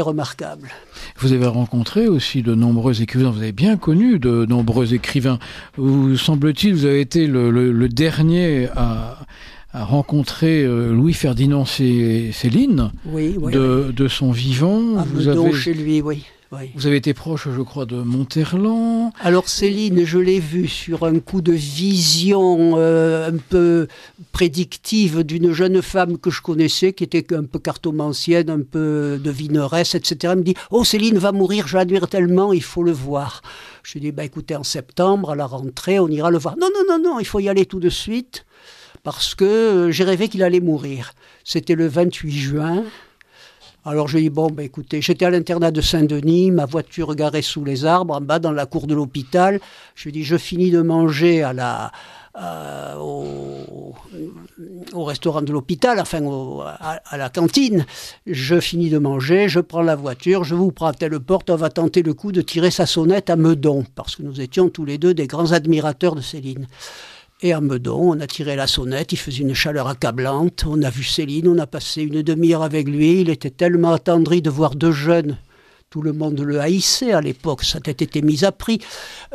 remarquable. Vous avez rencontré aussi de nombreux écrivains, vous avez bien connu de nombreux écrivains. Vous semble-t-il, vous avez été le, dernier à, rencontrer euh, Louis-Ferdinand Céline de, son vivant. Ah, vous avez... chez lui, oui. Vous avez été proche, je crois, de Monterland. Alors Céline, je l'ai vue sur un coup de vision euh, un peu prédictive d'une jeune femme que je connaissais, qui était un peu cartomancienne, un peu devineresse, etc. Elle me dit Oh, Céline va mourir, je l'admire tellement, il faut le voir. Je lui ai dit bah, Écoutez, en septembre, à la rentrée, on ira le voir. Non, non, non, non, il faut y aller tout de suite parce que euh, j'ai rêvé qu'il allait mourir. C'était le 28 juin. Alors je dit, bon, ben, écoutez, j'étais à l'internat de Saint-Denis, ma voiture garée sous les arbres, en bas dans la cour de l'hôpital. Je lui je finis de manger à la, euh, au, restaurant de l'hôpital, enfin à, la cantine. Je finis de manger, je prends la voiture, je vous prends à porte, on va tenter le coup de tirer sa sonnette à Meudon, parce que nous étions tous les deux des grands admirateurs de Céline. Et à Meudon, on a tiré la sonnette, il faisait une chaleur accablante. On a vu Céline, on a passé une demi-heure avec lui. Il était tellement attendri de voir deux jeunes. Tout le monde le haïssait à l'époque, Ça tête était mise à prix.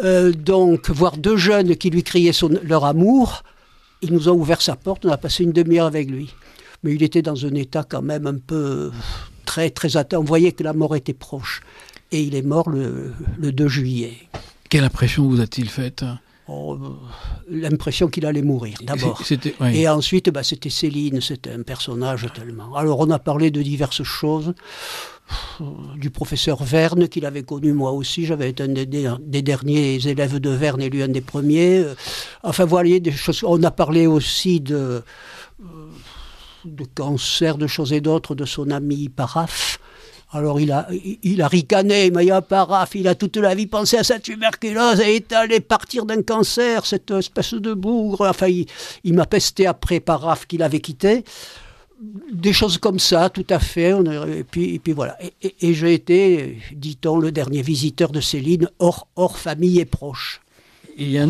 Euh, donc, voir deux jeunes qui lui criaient leur amour, ils nous ont ouvert sa porte, on a passé une demi-heure avec lui. Mais il était dans un état quand même un peu très, très atteint. On voyait que la mort était proche. Et il est mort le, le 2 juillet. Quelle impression vous a-t-il faite euh, l'impression qu'il allait mourir d'abord. Et ensuite, bah, c'était Céline, c'était un personnage tellement. Alors on a parlé de diverses choses, du professeur Verne qu'il avait connu moi aussi, j'avais été un des, derniers élèves de Verne et lui un des premiers. Euh, enfin voilà, des choses. On a parlé aussi de, euh, de cancer, de choses et d'autres, de son ami Paraf alors il a, il a ricané, mais il a paraf, il a toute la vie pensé à sa tuberculose et est allé partir d'un cancer, cette espèce de bougre. Enfin, il, il m'a pesté après paraf qu'il avait quitté. Des choses comme ça, tout à fait. et, puis, voilà. Et, j'ai été, dit-on, le dernier visiteur de Céline, hors, hors famille et proche. Il